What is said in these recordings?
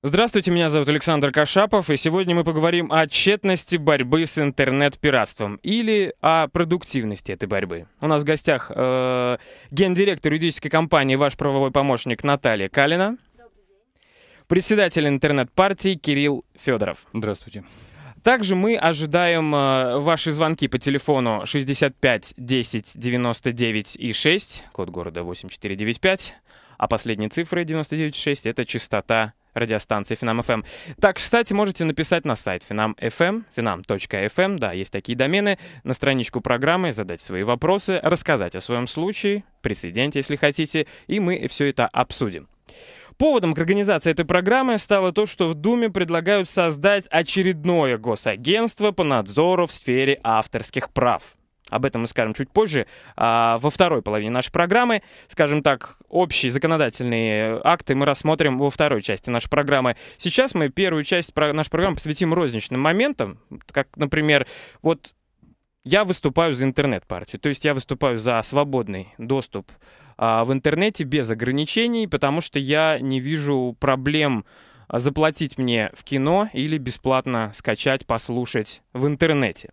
Здравствуйте, меня зовут Александр Кашапов, и сегодня мы поговорим о тщетности борьбы с интернет-пиратством или о продуктивности этой борьбы. У нас в гостях э, гендиректор юридической компании «Ваш правовой помощник» Наталья Калина, председатель интернет-партии Кирилл Федоров. Здравствуйте. Также мы ожидаем э, ваши звонки по телефону 65 10 99 и 6, код города 8495, а последние цифры 99.6 — это частота радиостанции Финам ФМ. Так, кстати, можете написать на сайт финам finam.fm, finam.fm, да, есть такие домены, на страничку программы, задать свои вопросы, рассказать о своем случае, прецеденте, если хотите, и мы все это обсудим. Поводом к организации этой программы стало то, что в Думе предлагают создать очередное госагентство по надзору в сфере авторских прав. Об этом мы скажем чуть позже, а, во второй половине нашей программы. Скажем так, общие законодательные акты мы рассмотрим во второй части нашей программы. Сейчас мы первую часть про нашей программы посвятим розничным моментам, как, например, вот я выступаю за интернет-партию, то есть я выступаю за свободный доступ а, в интернете без ограничений, потому что я не вижу проблем заплатить мне в кино или бесплатно скачать, послушать в интернете.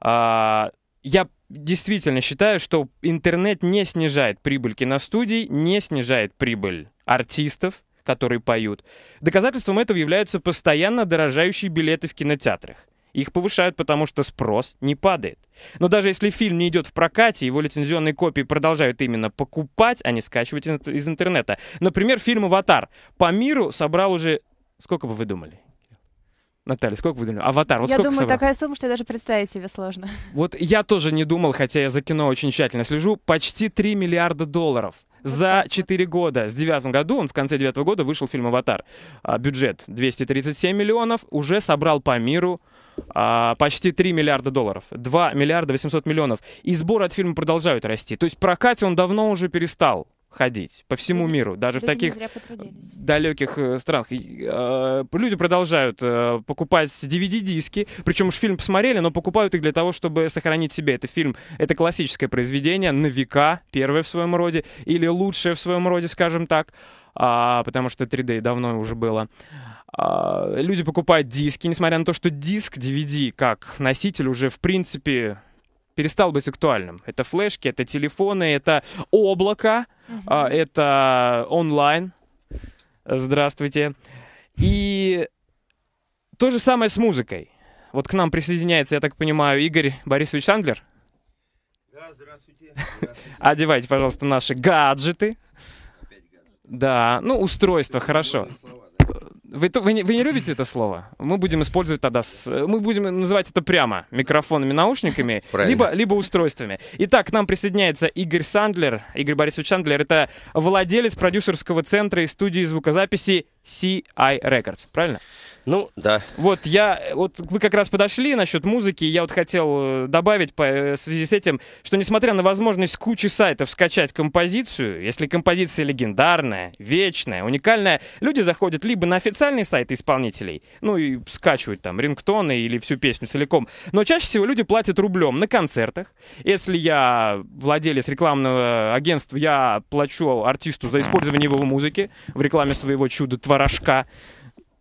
А, я действительно считаю, что интернет не снижает прибыль киностудий, не снижает прибыль артистов, которые поют. Доказательством этого являются постоянно дорожающие билеты в кинотеатрах. Их повышают, потому что спрос не падает. Но даже если фильм не идет в прокате, его лицензионные копии продолжают именно покупать, а не скачивать из интернета. Например, фильм «Аватар» по миру собрал уже... Сколько бы вы думали? Наталья, сколько вы думали? Аватар. Вот я думаю, собрал? такая сумма, что даже представить себе сложно. Вот я тоже не думал, хотя я за кино очень тщательно слежу. Почти 3 миллиарда долларов. за 4 года. С 9 году, он в конце 9 года вышел фильм «Аватар». А, бюджет 237 миллионов, уже собрал по миру а, почти 3 миллиарда долларов. 2 миллиарда 800 миллионов. И сборы от фильма продолжают расти. То есть прокате он давно уже перестал ходить по всему люди, миру, даже в таких далеких э, странах. Э, люди продолжают э, покупать DVD-диски, причем уж фильм посмотрели, но покупают их для того, чтобы сохранить себе. Это фильм, это классическое произведение на века, первое в своем роде, или лучшее в своем роде, скажем так, а, потому что 3D давно уже было. А, люди покупают диски, несмотря на то, что диск DVD как носитель уже, в принципе, перестал быть актуальным. Это флешки, это телефоны, это облако, угу. это онлайн. Здравствуйте. И то же самое с музыкой. Вот к нам присоединяется, я так понимаю, Игорь Борисович Сандлер. Да, здравствуйте. здравствуйте. Одевайте, пожалуйста, наши гаджеты. гаджеты. Да, ну устройство, хорошо. Слова. Вы, вы, не, вы не любите это слово? Мы будем использовать тогда, с, мы будем называть это прямо микрофонами, наушниками, либо, либо устройствами. Итак, к нам присоединяется Игорь Сандлер. Игорь Борисович Сандлер — это владелец продюсерского центра и студии звукозаписи CI Records, правильно? Ну, да. Вот я, вот вы как раз подошли насчет музыки, я вот хотел э, добавить по, э, в связи с этим, что несмотря на возможность кучи сайтов скачать композицию, если композиция легендарная, вечная, уникальная, люди заходят либо на официальные сайты исполнителей, ну и скачивают там рингтоны или всю песню целиком, но чаще всего люди платят рублем на концертах. Если я владелец рекламного агентства, я плачу артисту за использование его музыки в рекламе своего чуда творожка.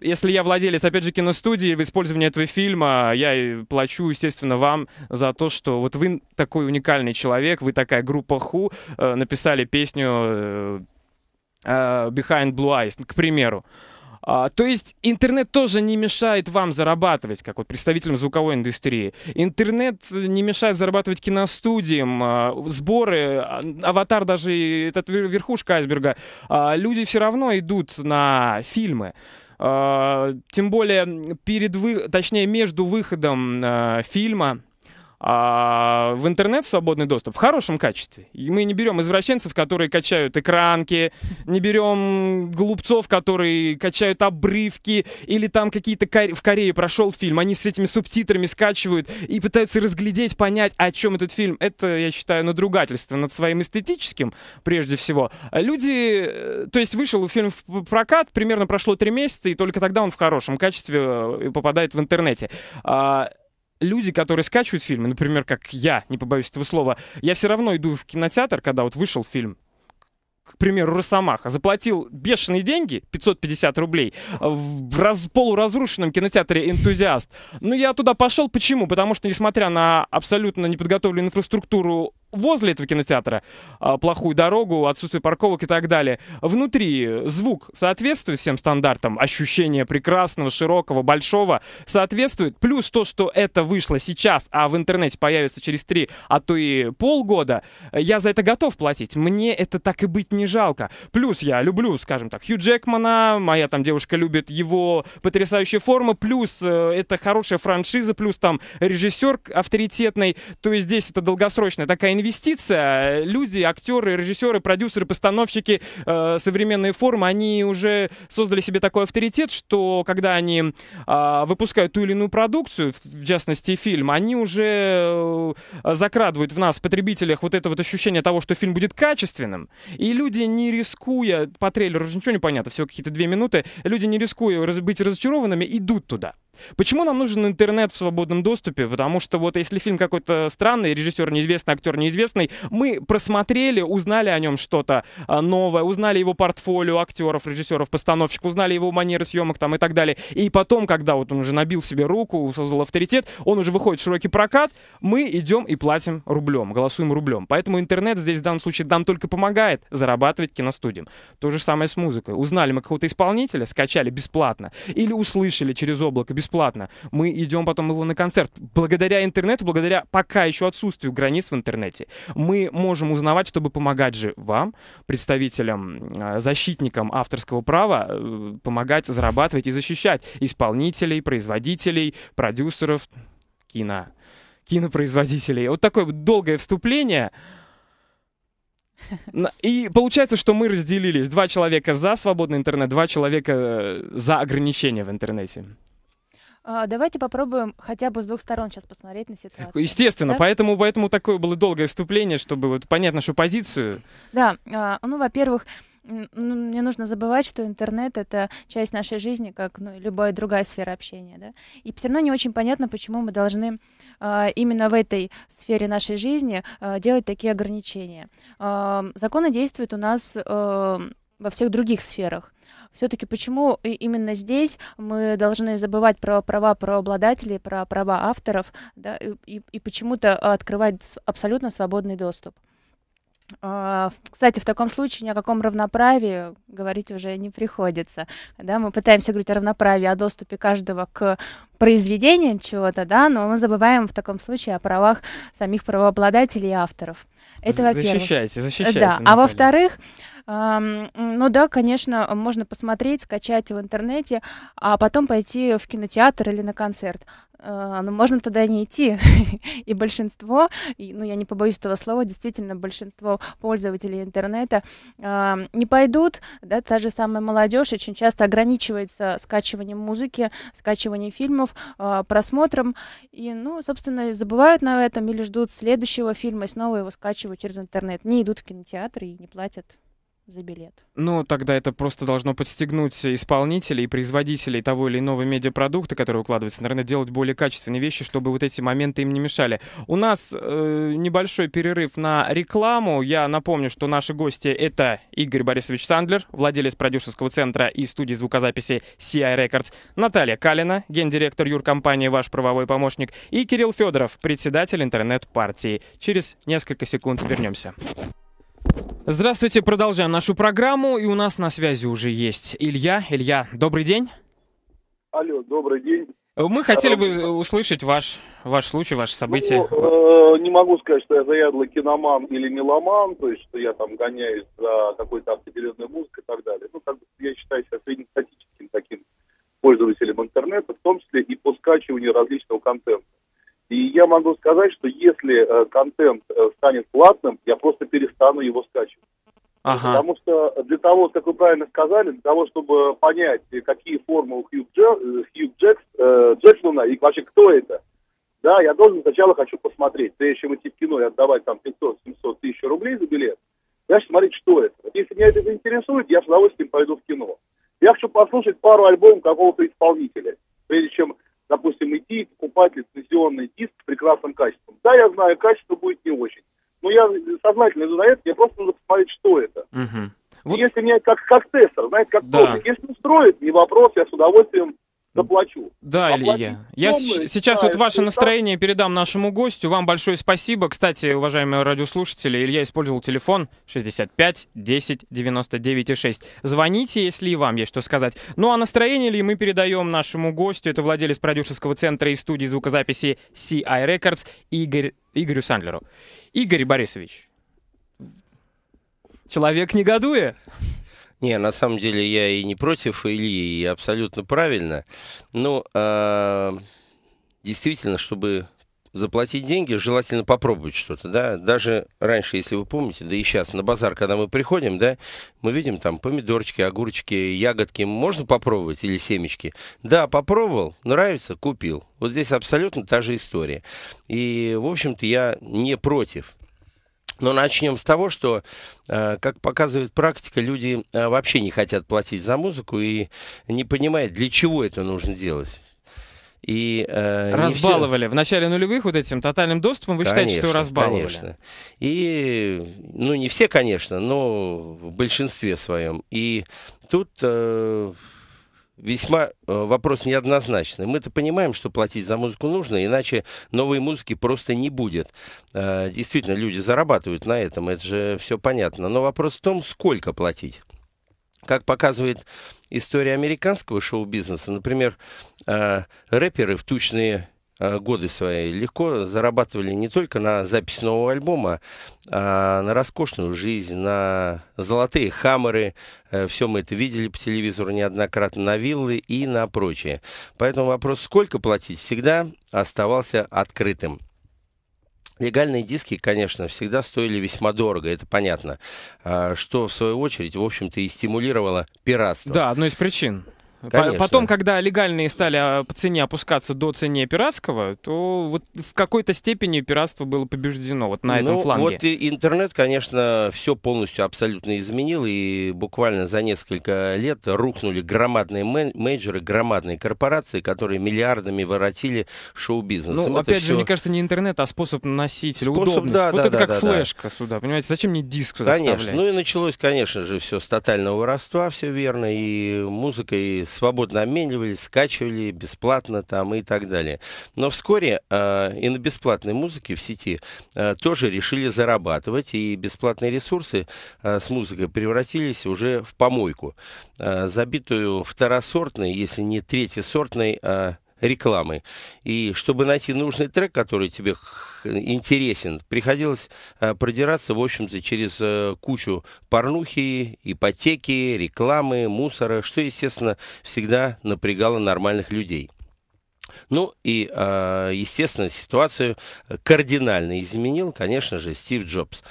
Если я владелец, опять же, киностудии, в использовании этого фильма, я плачу, естественно, вам за то, что вот вы такой уникальный человек, вы такая группа Ху, э, написали песню э, э, Behind Blue Eyes, к примеру. А, то есть интернет тоже не мешает вам зарабатывать, как вот представителям звуковой индустрии. Интернет э, не мешает зарабатывать киностудиям, а, сборы, а, аватар даже этот верхушка айсберга. А, люди все равно идут на фильмы. А, тем более перед вы, точнее между выходом а, фильма а в интернет свободный доступ в хорошем качестве. И мы не берем извращенцев, которые качают экранки, не берем глупцов, которые качают обрывки, или там какие-то в Корее прошел фильм, они с этими субтитрами скачивают и пытаются разглядеть, понять, о чем этот фильм. Это, я считаю, надругательство над своим эстетическим, прежде всего. Люди, э, то есть вышел фильм в прокат, примерно прошло три месяца, и только тогда он в хорошем качестве э, попадает в интернете. А, люди, которые скачивают фильмы, например, как я, не побоюсь этого слова, я все равно иду в кинотеатр, когда вот вышел фильм, к примеру, Росомаха, заплатил бешеные деньги, 550 рублей, в раз, полуразрушенном кинотеатре «Энтузиаст». Но я туда пошел, почему? Потому что, несмотря на абсолютно неподготовленную инфраструктуру возле этого кинотеатра а, плохую дорогу, отсутствие парковок и так далее. Внутри звук соответствует всем стандартам, ощущение прекрасного, широкого, большого соответствует. Плюс то, что это вышло сейчас, а в интернете появится через три, а то и полгода, я за это готов платить. Мне это так и быть не жалко. Плюс я люблю, скажем так, Хью Джекмана, моя там девушка любит его потрясающие формы, плюс э, это хорошая франшиза, плюс там режиссер авторитетный, то есть здесь это долгосрочная такая инвестиция, инвестиция. Люди, актеры, режиссеры, продюсеры, постановщики э, современной формы, они уже создали себе такой авторитет, что когда они э, выпускают ту или иную продукцию, в частности фильм, они уже э, закрадывают в нас, потребителях, вот это вот ощущение того, что фильм будет качественным. И люди, не рискуя, по трейлеру уже ничего не понятно, всего какие-то две минуты, люди, не рискуя быть разочарованными, идут туда. Почему нам нужен интернет в свободном доступе? Потому что вот если фильм какой-то странный, режиссер неизвестный, актер неизвестный, мы просмотрели, узнали о нем что-то а, новое, узнали его портфолио актеров, режиссеров, постановщиков, узнали его манеры съемок там и так далее. И потом, когда вот он уже набил себе руку, создал авторитет, он уже выходит в широкий прокат, мы идем и платим рублем, голосуем рублем. Поэтому интернет здесь в данном случае нам только помогает зарабатывать киностудиям. То же самое с музыкой. Узнали мы какого-то исполнителя, скачали бесплатно или услышали через облако бесплатно бесплатно. Мы идем потом его на концерт. Благодаря интернету, благодаря пока еще отсутствию границ в интернете, мы можем узнавать, чтобы помогать же вам, представителям, а, защитникам авторского права, э, помогать зарабатывать и защищать исполнителей, производителей, продюсеров кино, кинопроизводителей. Вот такое долгое вступление. И получается, что мы разделились. Два человека за свободный интернет, два человека э, за ограничения в интернете. А, давайте попробуем хотя бы с двух сторон сейчас посмотреть на ситуацию. Естественно, да? поэтому, поэтому такое было долгое вступление, чтобы вот понять нашу позицию. Да, а, ну, во-первых, ну, не нужно забывать, что интернет — это часть нашей жизни, как ну, любая другая сфера общения. Да? И все равно не очень понятно, почему мы должны а, именно в этой сфере нашей жизни делать такие ограничения. законы действуют у нас во всех других сферах. Все-таки почему именно здесь мы должны забывать про права правообладателей, про права авторов, да, и, и почему-то открывать абсолютно свободный доступ? А, кстати, в таком случае ни о каком равноправии говорить уже не приходится. Да, мы пытаемся говорить о равноправии, о доступе каждого к произведениям чего-то, да, но мы забываем в таком случае о правах самих правообладателей и авторов. Это во-первых. Защищайте, защищайте. Да, а во-вторых, ну да, конечно, можно посмотреть, скачать в интернете, а потом пойти в кинотеатр или на концерт. Э, Но ну, можно туда не идти. И большинство, ну я не побоюсь этого слова, действительно большинство пользователей интернета не пойдут. Да, та же самая молодежь очень часто ограничивается скачиванием музыки, скачиванием фильмов, э, просмотром. И, ну, собственно, забывают на этом или ждут следующего фильма и снова его скачивают через интернет. Не идут в кинотеатр и не платят за билет. Ну, тогда это просто должно подстегнуть исполнителей и производителей того или иного медиапродукта, который укладывается, наверное, делать более качественные вещи, чтобы вот эти моменты им не мешали. У нас э, небольшой перерыв на рекламу. Я напомню, что наши гости — это Игорь Борисович Сандлер, владелец продюсерского центра и студии звукозаписи CI Records, Наталья Калина, гендиректор юркомпании «Ваш правовой помощник», и Кирилл Федоров, председатель интернет-партии. Через несколько секунд вернемся. Здравствуйте, продолжаем нашу программу, и у нас на связи уже есть Илья. Илья, добрый день. Алло, добрый день. Мы хотели бы э, услышать ваш, ваш случай, ваше событие. Ну, э, не могу сказать, что я заядлый киноман или меломан, то есть, что я там гоняюсь за какой-то определенной музыкой и так далее. Ну, как бы я считаю себя среднестатическим таким пользователем интернета, в том числе и по скачиванию различного контента. И я могу сказать, что если э, контент э, станет платным, я просто перестану его скачивать. Ага. Потому что для того, как вы правильно сказали, для того, чтобы понять, э, какие формы у Хью, Джек, Хью Джекс, Джексона и вообще кто это, да, я должен сначала хочу посмотреть, прежде чем идти в кино и отдавать там 500, 700, тысяч рублей за билет, я хочу смотреть, что это. если меня это заинтересует, я с удовольствием пойду в кино. Я хочу послушать пару альбомов какого-то исполнителя, прежде чем допустим, идти и покупать лицензионный диск с прекрасным качеством. Да, я знаю, качество будет не очень. Но я сознательно иду на это, мне просто нужно посмотреть, что это. Угу. Вот... Если меня как, как тестер, знаете, как да. Тестер. Если устроит, не вопрос, я с удовольствием заплачу. Да, Илья, я с- сейчас да, вот ваше настроение так. передам нашему гостю. Вам большое спасибо. Кстати, уважаемые радиослушатели, Илья использовал телефон 65 10 99 6. Звоните, если и вам есть что сказать. Ну а настроение ли мы передаем нашему гостю? Это владелец продюсерского центра и студии звукозаписи CI Records Игорь, Игорю Сандлеру. Игорь Борисович, человек негодуя. Не, на самом деле я и не против Ильи, и абсолютно правильно. Но ну, э, а, действительно, чтобы заплатить деньги, желательно попробовать что-то, да, даже раньше, если вы помните, да и сейчас на базар, когда мы приходим, да, мы видим там помидорчики, огурчики, ягодки, можно попробовать или семечки? Да, попробовал, нравится, купил. Вот здесь абсолютно та же история. И, в общем-то, я не против но начнем с того, что, э, как показывает практика, люди э, вообще не хотят платить за музыку и не понимают, для чего это нужно делать. И, э, разбаловали. Все... В начале нулевых вот этим тотальным доступом вы конечно, считаете, что разбаловали? Конечно. И, ну, не все, конечно, но в большинстве своем. И тут... Э, весьма э, вопрос неоднозначный. Мы-то понимаем, что платить за музыку нужно, иначе новой музыки просто не будет. Э, действительно, люди зарабатывают на этом, это же все понятно. Но вопрос в том, сколько платить. Как показывает история американского шоу-бизнеса, например, э, рэперы в тучные Э, годы свои легко зарабатывали не только на запись нового альбома, а на роскошную жизнь, на золотые хаммеры, э, все мы это видели по телевизору неоднократно, на виллы и на прочее. Поэтому вопрос, сколько платить, всегда оставался открытым. Легальные диски, конечно, всегда стоили весьма дорого, это понятно, а, что в свою очередь, в общем-то, и стимулировало пиратство. Да, одной из причин. Конечно. Потом, когда легальные стали а, по цене опускаться до цены пиратского, то вот в какой-то степени пиратство было побеждено вот на этом ну, фланге. Вот интернет, конечно, все полностью абсолютно изменил, и буквально за несколько лет рухнули громадные менеджеры, громадные корпорации, которые миллиардами воротили шоу-бизнес. Ну, опять все... же, мне кажется, не интернет, а способ носителя, способ, удобность. Да, вот да, это да, как да, флешка да. сюда, понимаете, зачем мне диск Конечно, вставлять? ну и началось, конечно же, все с тотального воровства, все верно, и музыка, и свободно обменивались, скачивали бесплатно там и так далее. Но вскоре э, и на бесплатной музыке в сети э, тоже решили зарабатывать, и бесплатные ресурсы э, с музыкой превратились уже в помойку, э, забитую второсортной, если не третьесортной э, рекламы. И чтобы найти нужный трек, который тебе интересен. Приходилось э, продираться, в общем-то, через э, кучу порнухи, ипотеки, рекламы, мусора, что, естественно, всегда напрягало нормальных людей. Ну и, э, естественно, ситуацию кардинально изменил, конечно же, Стив Джобс,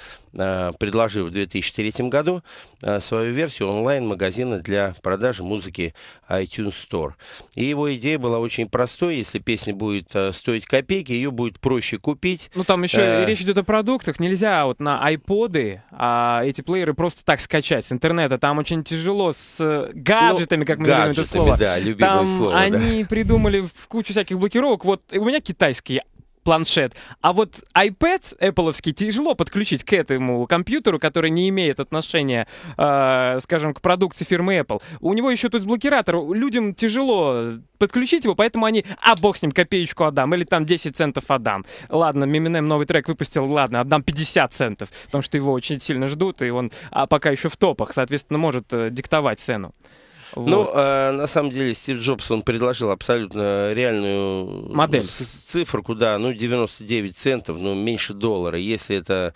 предложив в 2003 году Э, свою версию онлайн-магазина для продажи музыки iTunes Store. И его идея была очень простой. Если песня будет э, стоить копейки, ее будет проще купить. Ну, там еще э... речь идет о продуктах. Нельзя вот на iPod а, эти плееры просто так скачать с интернета. Там очень тяжело с э, гаджетами, ну, как мы гаджетами, говорим это слово. Да, любимое там слово. Они да. придумали кучу всяких блокировок. Вот у меня китайские планшет. А вот iPad Apple тяжело подключить к этому компьютеру, который не имеет отношения, э, скажем, к продукции фирмы Apple. У него еще тут блокиратор. Людям тяжело подключить его, поэтому они, а бог с ним, копеечку отдам, или там 10 центов отдам. Ладно, Миминем новый трек выпустил, ладно, отдам 50 центов, потому что его очень сильно ждут, и он а пока еще в топах, соответственно, может э, диктовать цену. Ну, э, на самом деле, Стив Джобс, он предложил абсолютно реальную... Э, Модель. Цифру, да, ну, 99 центов, ну, меньше доллара. Если это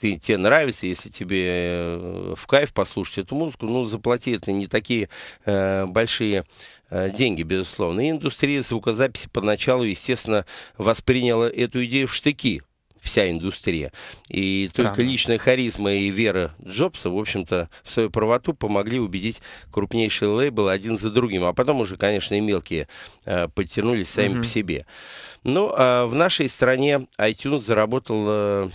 ты, тебе нравится, если тебе э, в кайф послушать эту музыку, ну, заплати это не такие э, большие э, деньги, безусловно. И индустрия звукозаписи поначалу, естественно, восприняла эту идею в штыки вся индустрия. И Странно. только личная харизма и вера Джобса, в общем-то, в свою правоту помогли убедить крупнейшие лейблы один за другим. А потом уже, конечно, и мелкие э, подтянулись сами угу. по себе. Ну, э, в нашей стране iTunes заработал э,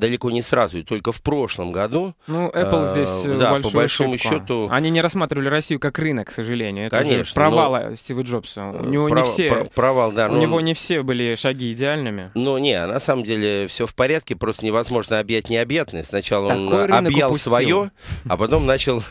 далеко не сразу, и только в прошлом году. Ну, Apple э, здесь э, да, по большому ошибку. счету. Они не рассматривали Россию как рынок, к сожалению. Это Конечно. Провал но... Стива Джобса. У э, него пров... не все. провал, да. У но... него не все были шаги идеальными. Ну не, а на самом деле все в порядке, просто невозможно объять необъятное. Сначала Такой он объял упустил. свое, а потом начал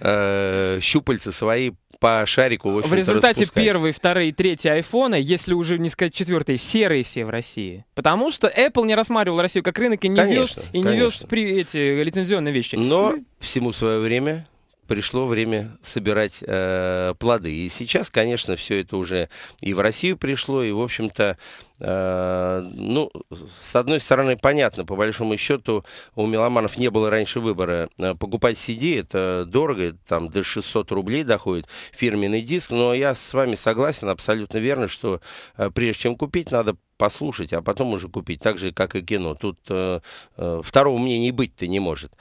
э, щупальца свои по шарику, в, в результате распускать. первые, вторые, третьи айфоны, если уже не сказать четвертые, серые все в России. Потому что Apple не рассматривал Россию как рынок и не конечно, вез, и конечно. не вез при эти лицензионные вещи. Но ну всему свое время пришло время собирать э, плоды. И сейчас, конечно, все это уже и в Россию пришло, и, в общем-то, э, ну, с одной стороны, понятно, по большому счету, у меломанов не было раньше выбора. Э, покупать CD это дорого, там до 600 рублей доходит фирменный диск, но я с вами согласен абсолютно верно, что э, прежде чем купить, надо послушать, а потом уже купить, так же, как и кино. Тут э, э, второго мнения быть-то не может.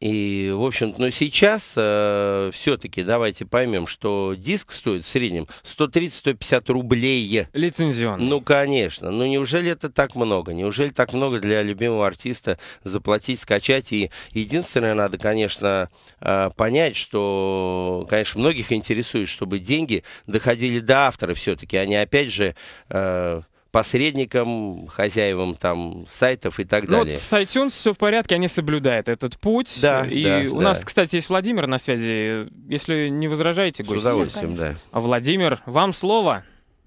И, в общем но сейчас э, все-таки давайте поймем, что диск стоит в среднем 130-150 рублей. Лицензионный. Ну, конечно. Ну, неужели это так много? Неужели так много для любимого артиста заплатить, скачать? И единственное, надо, конечно, э, понять, что, конечно, многих интересует, чтобы деньги доходили до автора все-таки, а не, опять же, э, посредникам, хозяевам там сайтов и так ну, далее. Вот с iTunes все в порядке, они соблюдают этот путь. Да, и да, у да. нас, кстати, есть Владимир на связи. Если не возражаете, гость. С удовольствием, да. А Владимир, вам слово.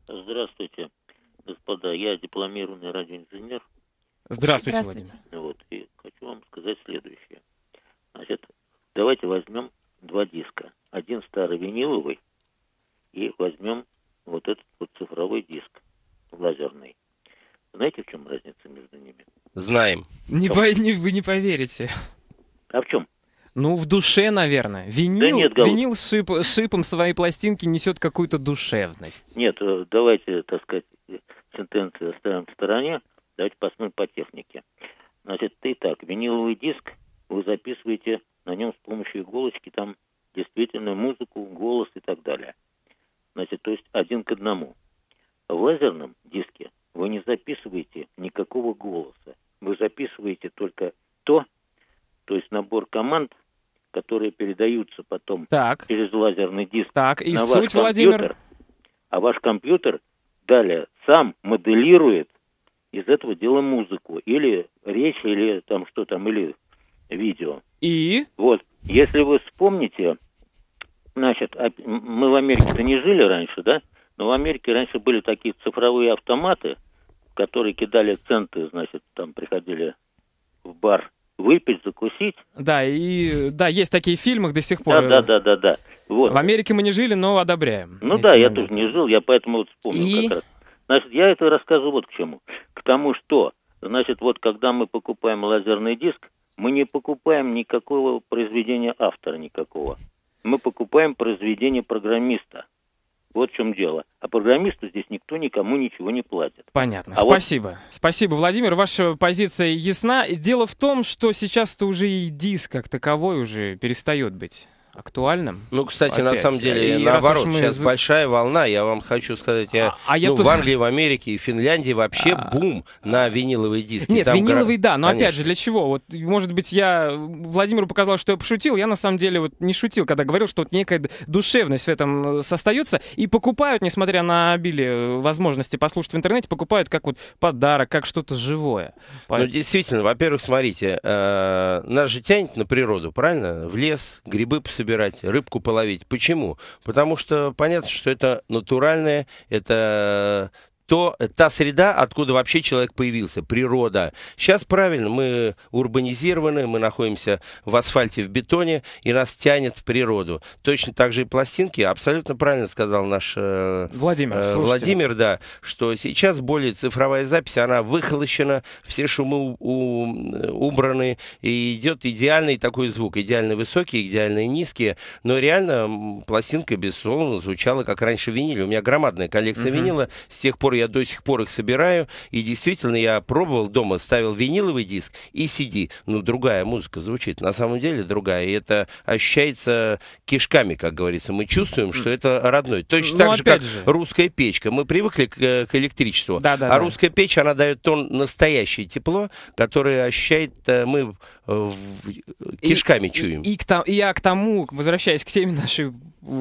Здравствуйте, господа. Я дипломированный радиоинженер. Здравствуйте, Здравствуйте. Владимир. Вот, и хочу вам сказать следующее. Значит, давайте возьмем два диска. Один старый виниловый, и возьмем вот этот вот цифровой диск лазерный. Знаете, в чем разница между ними? Знаем. Не по, не, вы не поверите. А в чем? Ну, в душе, наверное. Винил, да нет, голубь. винил шип, шипом своей пластинки несет какую-то душевность. Нет, э, давайте, так сказать, сентенции оставим в стороне. Давайте посмотрим по технике. Значит, ты так, виниловый диск вы записываете на нем с помощью иголочки там действительно музыку, голос и так далее. Значит, то есть один к одному. В лазерном диске вы не записываете никакого голоса. Вы записываете только то, то есть набор команд, которые передаются потом так. через лазерный диск так. И на суть, ваш компьютер. Владимир... А ваш компьютер далее сам моделирует из этого дела музыку или речь, или там что там, или видео. И? Вот, если вы вспомните, значит, а, мы в Америке-то не жили раньше, да? Но в Америке раньше были такие цифровые автоматы, которые кидали центы, значит, там приходили в бар выпить, закусить. Да, и да, есть такие фильмы до сих пор. Да, да, да, да, да. Вот. В Америке мы не жили, но одобряем. Ну да, моменты. я тоже не жил, я поэтому вот вспомнил и... как раз. Значит, я это рассказываю вот к чему. К тому, что, значит, вот когда мы покупаем лазерный диск, мы не покупаем никакого произведения автора никакого. Мы покупаем произведение программиста. Вот в чем дело. А программисту здесь никто никому ничего не платит. Понятно. А Спасибо. Вот... Спасибо, Владимир. Ваша позиция ясна. Дело в том, что сейчас-то уже и диск как таковой уже перестает быть актуальным. Ну, кстати, опять. на самом деле, и наоборот, мы... сейчас большая волна, я вам хочу сказать, я, а, а я ну, тут... в Англии, в Америке и Финляндии вообще а... бум на виниловые диски. Нет, Там виниловые, гра... да, но Конечно. опять же, для чего? Вот, может быть, я Владимиру показал, что я пошутил, я на самом деле вот не шутил, когда говорил, что вот некая душевность в этом э, остается, и покупают, несмотря на обилие э, возможности послушать в интернете, покупают как вот подарок, как что-то живое. Ну, Поэтому... Ну, действительно, во-первых, смотрите, э, нас же тянет на природу, правильно? В лес, грибы посыпают собирать, рыбку половить. Почему? Потому что понятно, что это натуральное, это то та среда, откуда вообще человек появился, природа. Сейчас правильно, мы урбанизированы, мы находимся в асфальте, в бетоне, и нас тянет в природу. Точно так же и пластинки, абсолютно правильно сказал наш э, Владимир, э, Владимир, да, что сейчас более цифровая запись, она выхолощена, все шумы у, у, убраны, и идет идеальный такой звук, идеально высокий, идеально низкий, но реально пластинка, безусловно, звучала, как раньше виниль. У меня громадная коллекция угу. винила, с тех пор я я до сих пор их собираю, и действительно я пробовал дома, ставил виниловый диск и CD, ну, другая музыка звучит, на самом деле другая, и это ощущается кишками, как говорится, мы чувствуем, что это родной, точно ну, так же, как же. русская печка, мы привыкли к, э, к электричеству, да, да, а да. русская печь, она дает тон настоящее тепло, которое ощущает э, мы э, кишками и, чуем. И, и, к, и я к тому, возвращаясь к теме нашей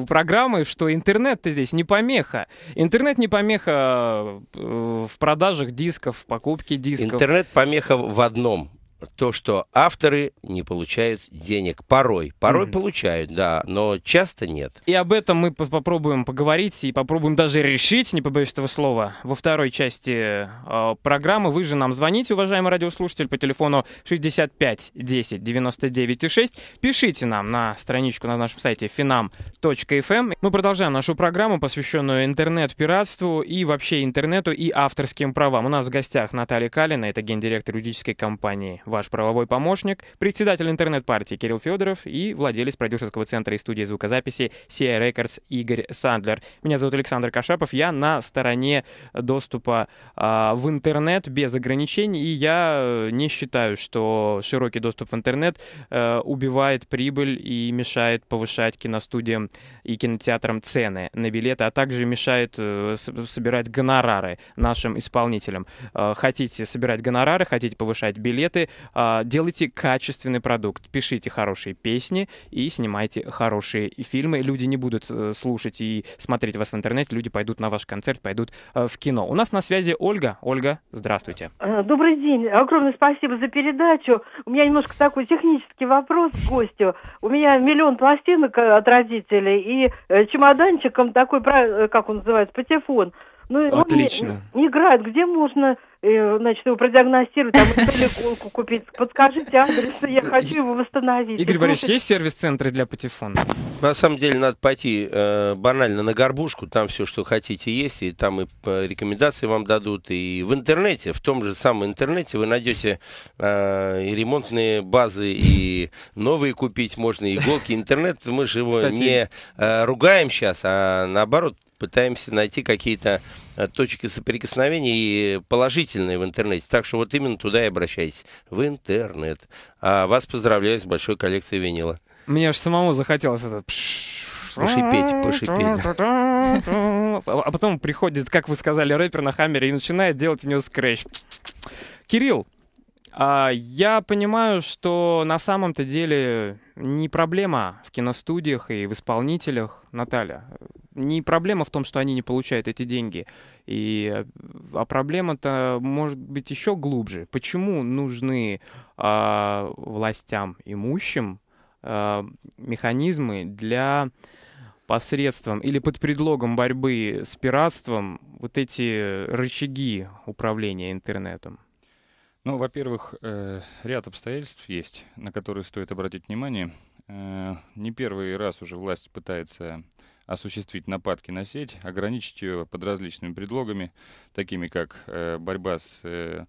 программы, что интернет-то здесь не помеха. Интернет не помеха Э, в продажах дисков, в покупке дисков. Интернет помеха в одном то, что авторы не получают денег. Порой. Порой mm-hmm. получают, да, но часто нет. И об этом мы по попробуем поговорить и попробуем даже решить, не побоюсь этого слова, во второй части э, программы. Вы же нам звоните, уважаемый радиослушатель, по телефону 65 10 99 6. Пишите нам на страничку на нашем сайте finam.fm. Эм. Мы продолжаем нашу программу, посвященную интернет-пиратству и вообще интернету и авторским правам. У нас в гостях Наталья Калина, это гендиректор юридической компании ваш правовой помощник, председатель интернет-партии Кирилл Федоров и владелец продюсерского центра и студии звукозаписи CI Records Игорь Сандлер. Меня зовут Александр Кашапов, я на стороне доступа э, в интернет без ограничений, и я э, не считаю, что широкий доступ в интернет э, убивает прибыль и мешает повышать киностудиям и кинотеатрам цены на билеты, а также мешает э, собирать гонорары нашим исполнителям. Э, хотите собирать гонорары, хотите повышать билеты, а, делайте качественный продукт, пишите хорошие песни и снимайте хорошие фильмы. Люди не будут э, слушать и смотреть вас в интернете, люди пойдут на ваш концерт, пойдут э, в кино. У нас на связи Ольга. Ольга, здравствуйте. Э, добрый день. Огромное спасибо за передачу. У меня немножко такой технический вопрос к гостю. У меня миллион пластинок от родителей и чемоданчиком такой, как он называется, патефон. Ну, Отлично. Он не, не играет, где можно значит, его продиагностировать, там, иголку купить. Подскажите адрес, я э, хочу его восстановить. Игорь Борисович, есть сервис-центры для патефона? На самом деле надо пойти э, банально на горбушку, там все, что хотите, есть, и там и рекомендации вам дадут, и в интернете, в том же самом интернете вы найдете э, и ремонтные базы, и новые купить можно, иголки, интернет, мы же его не ругаем сейчас, а наоборот пытаемся найти какие-то э, точки соприкосновения и положительные в интернете. Так что вот именно туда и обращайтесь, в интернет. А вас поздравляю с большой коллекцией винила. Мне аж самому захотелось этот пошипеть, пошипеть. А, а потом приходит, как вы сказали, рэпер на хаммере и начинает делать у него скретч. Кирилл, а, я понимаю, что на самом-то деле не проблема в киностудиях и в исполнителях, Наталья не проблема в том, что они не получают эти деньги, и, а проблема-то может быть еще глубже. Почему нужны э, властям имущим э, механизмы для посредством или под предлогом борьбы с пиратством вот эти рычаги управления интернетом? Ну, во-первых, э, ряд обстоятельств есть, на которые стоит обратить внимание. Э, не первый раз уже власть пытается осуществить нападки на сеть, ограничить ее под различными предлогами, такими как э, борьба с э,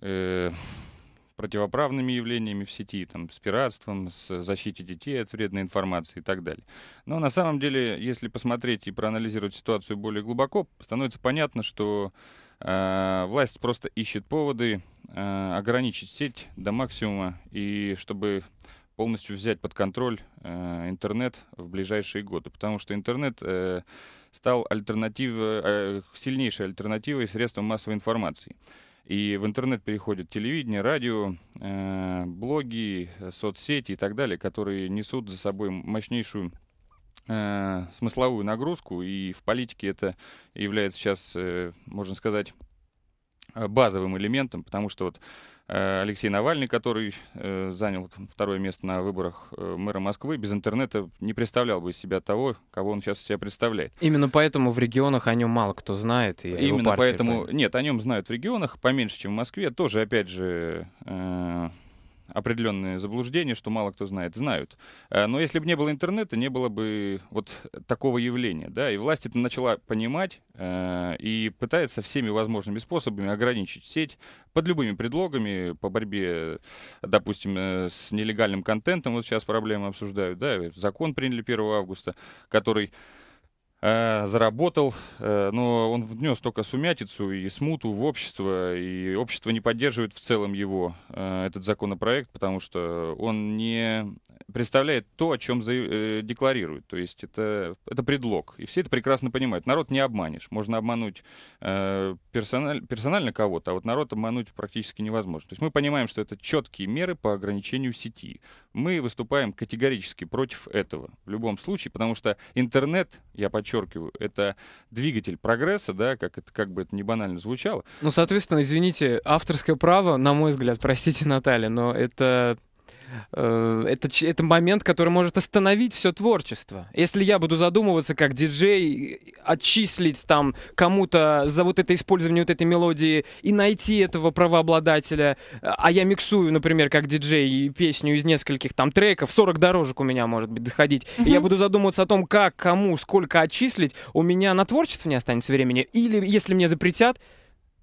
э, противоправными явлениями в сети, там, с пиратством, с защитой детей от вредной информации и так далее. Но на самом деле, если посмотреть и проанализировать ситуацию более глубоко, становится понятно, что э, власть просто ищет поводы э, ограничить сеть до максимума, и чтобы полностью взять под контроль э, интернет в ближайшие годы, потому что интернет э, стал альтернатив, э, сильнейшей альтернативой средством массовой информации. И в интернет переходят телевидение, радио, э, блоги, э, соцсети и так далее, которые несут за собой мощнейшую э, смысловую нагрузку. И в политике это является сейчас, э, можно сказать, э, базовым элементом, потому что вот Э, Алексей Навальный, который э, занял второе место на выборах э, мэра Москвы, без интернета не представлял бы из себя того, кого он сейчас себя представляет. Именно поэтому в регионах о нем мало кто знает. И Именно поэтому... Нет, о нем знают в регионах поменьше, чем в Москве. Тоже, опять же, определенные заблуждения, что мало кто знает, знают. Э, но если бы не было интернета, не было бы вот такого явления, да, и власть это начала понимать э, и пытается всеми возможными способами ограничить сеть под любыми предлогами по борьбе, допустим, э, с нелегальным контентом, вот сейчас проблемы обсуждают, да, закон приняли 1 августа, который Э, заработал, э, но он внес только сумятицу и смуту в общество, и общество не поддерживает в целом его, э, этот законопроект, потому что он не представляет то, о чем декларирует. То есть это, это предлог, и все это прекрасно понимают. Народ не обманешь. Можно обмануть персональ, персонально кого-то, а вот народ обмануть практически невозможно. То есть мы понимаем, что это четкие меры по ограничению сети мы выступаем категорически против этого в любом случае, потому что интернет, я подчеркиваю, это двигатель прогресса, да, как, это, как бы это не банально звучало. Ну, соответственно, извините, авторское право, на мой взгляд, простите, Наталья, но это Э, это, это момент, который может остановить все творчество. Если я буду задумываться как диджей, отчислить там кому-то за вот это использование вот этой мелодии и найти этого правообладателя, а я миксую, например, как диджей песню из нескольких там треков, 40 дорожек у меня может быть доходить, mm и я буду задумываться о том, как, кому, сколько отчислить, у меня на творчество не останется времени. Или если мне запретят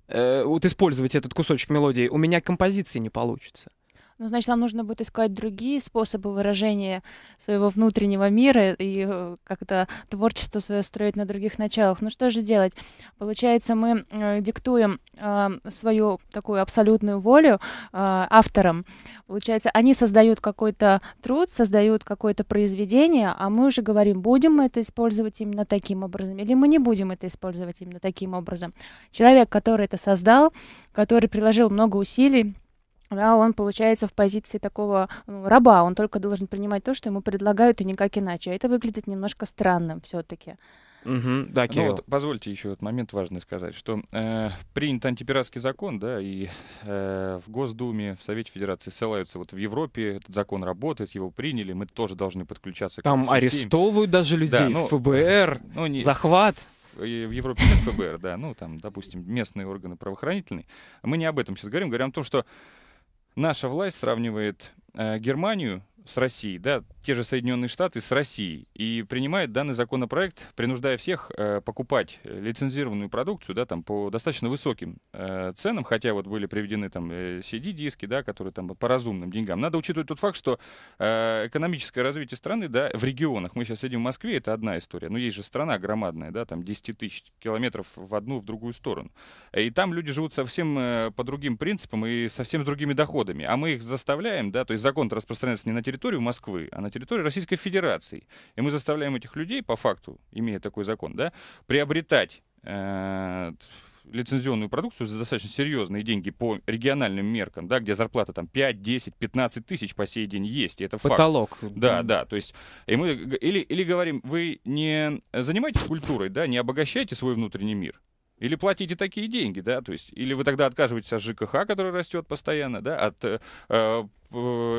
э, вот использовать этот кусочек мелодии, у меня композиции не получится. Ну, значит, нам нужно будет искать другие способы выражения своего внутреннего мира и э, как-то творчество свое строить на других началах. Ну что же делать? Получается, мы э, диктуем э, свою такую абсолютную волю э, авторам. Получается, они создают какой-то труд, создают какое-то произведение, а мы уже говорим, будем мы это использовать именно таким образом, или мы не будем это использовать именно таким образом. Человек, который это создал, который приложил много усилий, да, он получается в позиции такого ну, раба, он только должен принимать то, что ему предлагают, и никак иначе. А Это выглядит немножко странным все-таки. Угу, да, Кирилл. Ну, вот позвольте еще вот момент важный сказать, что э, принят антипиратский закон, да, и э, в Госдуме, в Совете Федерации ссылаются, вот в Европе этот закон работает, его приняли, мы тоже должны подключаться Там к Там арестовывают даже людей, да, ну, ФБР, ну, не, захват в Европе нет ФБР, да, ну там, допустим, местные органы правоохранительные. Мы не об этом сейчас говорим, говорим о том, что Наша власть сравнивает э, Германию с Россией, да, те же Соединенные Штаты с Россией, и принимает данный законопроект, принуждая всех э, покупать лицензированную продукцию, да, там по достаточно высоким э, ценам, хотя вот были приведены там э, CD-диски, да, которые там по разумным деньгам. Надо учитывать тот факт, что э, экономическое развитие страны, да, в регионах, мы сейчас сидим в Москве, это одна история, но есть же страна громадная, да, там 10 тысяч километров в одну, в другую сторону. И там люди живут совсем э, по другим принципам и совсем с другими доходами, а мы их заставляем, да, то есть закон распространяется не на территории территорию Москвы, а на территорию Российской Федерации. И мы заставляем этих людей, по факту, имея такой закон, да, приобретать э, лицензионную продукцию за достаточно серьезные деньги по региональным меркам, да, где зарплата там 5, 10, 15 тысяч по сей день есть. И это Потолок. Факт. Да, да. То есть, и мы, или, или говорим, вы не занимаетесь культурой, да, не обогащаете свой внутренний мир, или платите такие деньги, да, то есть, или вы тогда отказываетесь от ЖКХ, который растет постоянно, да, от э, э,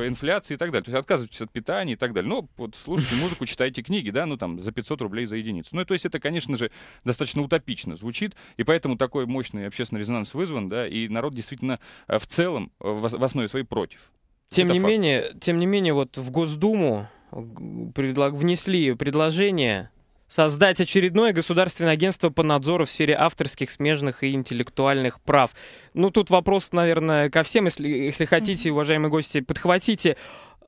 инфляции и так далее. То есть отказываетесь от питания и так далее. Ну, вот слушайте музыку, читайте книги, да, ну там за 500 рублей за единицу. Ну, то есть это, конечно же, достаточно утопично звучит, и поэтому такой мощный общественный резонанс вызван, да, и народ действительно э, в целом э, в основе своей против. Тем это не факт. менее, тем не менее, вот в Госдуму предло... внесли предложение создать очередное государственное агентство по надзору в сфере авторских, смежных и интеллектуальных прав. Ну, тут вопрос, наверное, ко всем, если, если хотите, уважаемые гости, подхватите.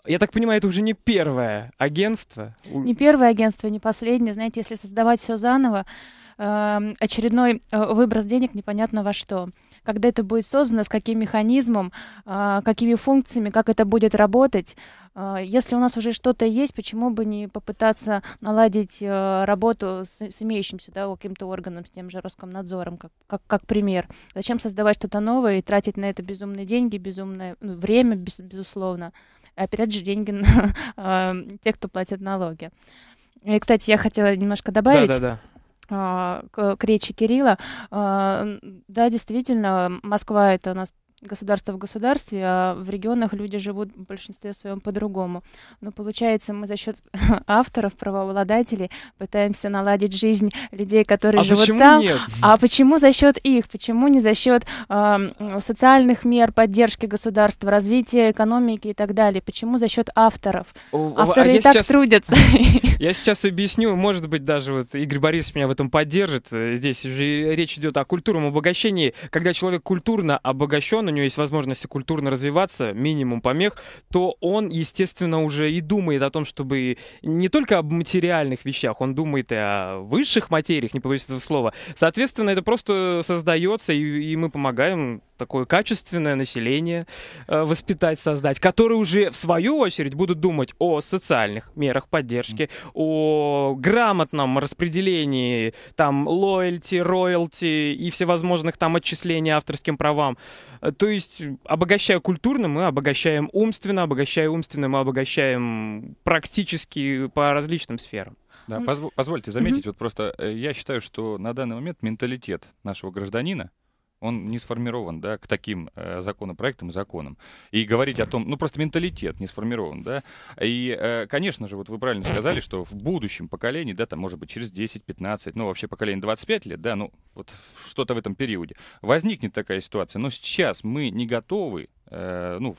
Я так понимаю, это уже не первое агентство? Не первое агентство, не последнее. Знаете, если создавать все заново, эм, очередной э, выброс денег непонятно во что когда это будет создано, с каким механизмом, а, какими функциями, как это будет работать. А, если у нас уже что-то есть, почему бы не попытаться наладить э, работу с, имеющимся да, каким-то органом, с тем же Роскомнадзором, как, как, как пример? Зачем создавать что-то новое и тратить на это безумные деньги, безумное ну, время, без, безусловно? И опять же, деньги на а, тех, кто платит налоги. И, кстати, я хотела немножко добавить. Да, да, да. А, к, к речи Кирилла. А, да, действительно, Москва это у нас государство в государстве, а в регионах люди живут в большинстве своем по-другому. Но получается, мы за счет авторов, правообладателей пытаемся наладить жизнь людей, которые а живут там. Нет? А почему за счет их? Почему не за счет э, социальных мер, поддержки государства, развития экономики и так далее? Почему за счет авторов? О, Авторы а и так сейчас... трудятся. Я сейчас объясню, может быть, даже вот Игорь Борис меня в этом поддержит. Э, здесь же речь идет о культурном обогащении, когда человек культурно обогащен у него есть возможности культурно развиваться, минимум помех, то он, естественно, уже и думает о том, чтобы не только об материальных вещах, он думает и о высших материях, не побоюсь этого слова. Соответственно, это просто создается, и, и мы помогаем такое качественное население э, воспитать, создать, которые уже в свою очередь будут думать о социальных мерах поддержки, mm-hmm. о грамотном распределении там лояльти, роялти и всевозможных там отчислений авторским правам. То есть, обогащая культурно, мы обогащаем умственно, обогащая умственно, мы обогащаем практически по различным сферам. Да, позв- позвольте заметить, mm-hmm. вот просто э, я считаю, что на данный момент менталитет нашего гражданина он не сформирован, да, к таким э, законопроектам и законам. И говорить о том, ну просто менталитет не сформирован, да. И, э, конечно же, вот вы правильно сказали, что в будущем поколении, да, там, может быть, через 10-15, ну вообще поколение 25 лет, да, ну вот что-то в этом периоде, возникнет такая ситуация. Но сейчас мы не готовы, э, ну,